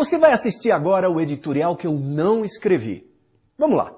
Você vai assistir agora o editorial que eu não escrevi. Vamos lá.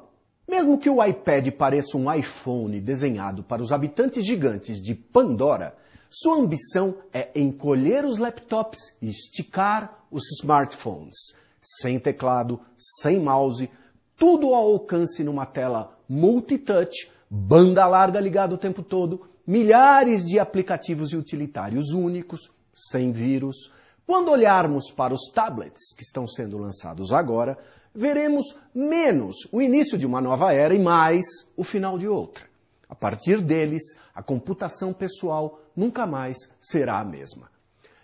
Mesmo que o iPad pareça um iPhone desenhado para os habitantes gigantes de Pandora, sua ambição é encolher os laptops e esticar os smartphones. Sem teclado, sem mouse, tudo ao alcance numa tela multitouch, banda larga ligada o tempo todo, milhares de aplicativos e utilitários únicos, sem vírus, quando olharmos para os tablets que estão sendo lançados agora, veremos menos o início de uma nova era e mais o final de outra. A partir deles, a computação pessoal nunca mais será a mesma.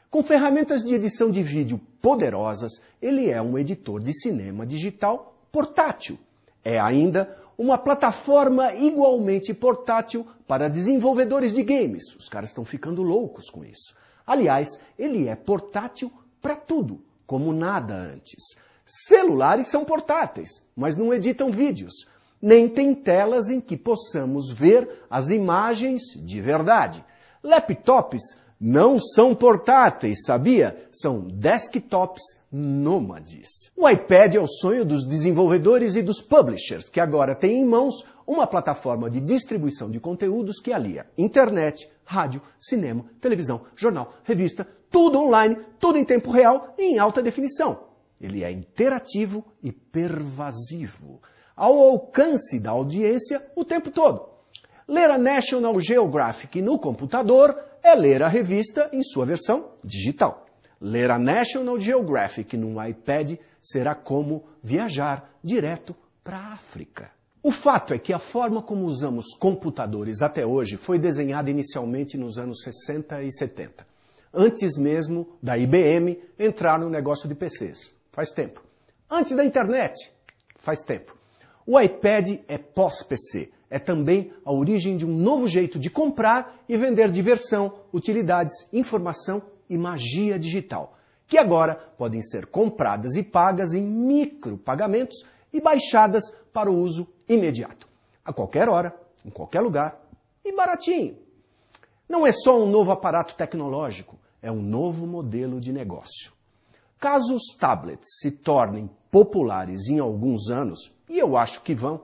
Com ferramentas de edição de vídeo poderosas, ele é um editor de cinema digital portátil. É ainda uma plataforma igualmente portátil para desenvolvedores de games. Os caras estão ficando loucos com isso. Aliás, ele é portátil para tudo, como nada antes. Celulares são portáteis, mas não editam vídeos, nem têm telas em que possamos ver as imagens de verdade. Laptops não são portáteis, sabia? São desktops nômades. O iPad é o sonho dos desenvolvedores e dos publishers, que agora têm em mãos uma plataforma de distribuição de conteúdos que alia internet, rádio, cinema, televisão, jornal, revista, tudo online, tudo em tempo real e em alta definição. Ele é interativo e pervasivo, ao alcance da audiência o tempo todo. Ler a National Geographic no computador é ler a revista em sua versão digital. Ler a National Geographic num iPad será como viajar direto para a África. O fato é que a forma como usamos computadores até hoje foi desenhada inicialmente nos anos 60 e 70, antes mesmo da IBM entrar no negócio de PCs. Faz tempo. Antes da internet. Faz tempo. O iPad é pós-PC. É também a origem de um novo jeito de comprar e vender diversão, utilidades, informação e magia digital, que agora podem ser compradas e pagas em micropagamentos e baixadas para o uso imediato, a qualquer hora, em qualquer lugar e baratinho. Não é só um novo aparato tecnológico, é um novo modelo de negócio. Caso os tablets se tornem populares em alguns anos, e eu acho que vão,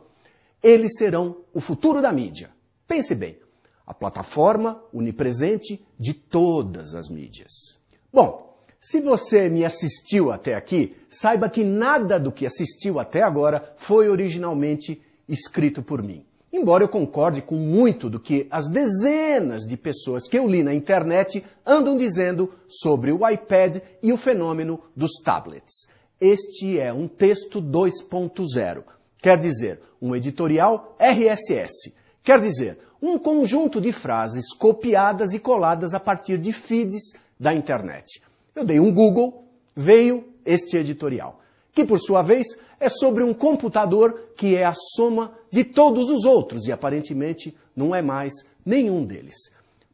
eles serão o futuro da mídia. Pense bem, a plataforma unipresente de todas as mídias. Bom, se você me assistiu até aqui, saiba que nada do que assistiu até agora foi originalmente escrito por mim. Embora eu concorde com muito do que as dezenas de pessoas que eu li na internet andam dizendo sobre o iPad e o fenômeno dos tablets. Este é um texto 2.0. Quer dizer, um editorial RSS. Quer dizer, um conjunto de frases copiadas e coladas a partir de feeds da internet. Eu dei um Google, veio este editorial, que por sua vez é sobre um computador que é a soma de todos os outros e aparentemente não é mais nenhum deles.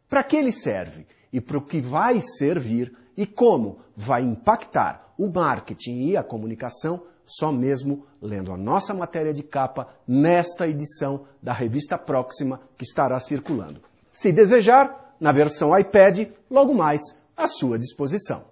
Para que ele serve e para o que vai servir e como vai impactar o marketing e a comunicação só mesmo lendo a nossa matéria de capa nesta edição da revista próxima que estará circulando. Se desejar, na versão iPad, logo mais à sua disposição.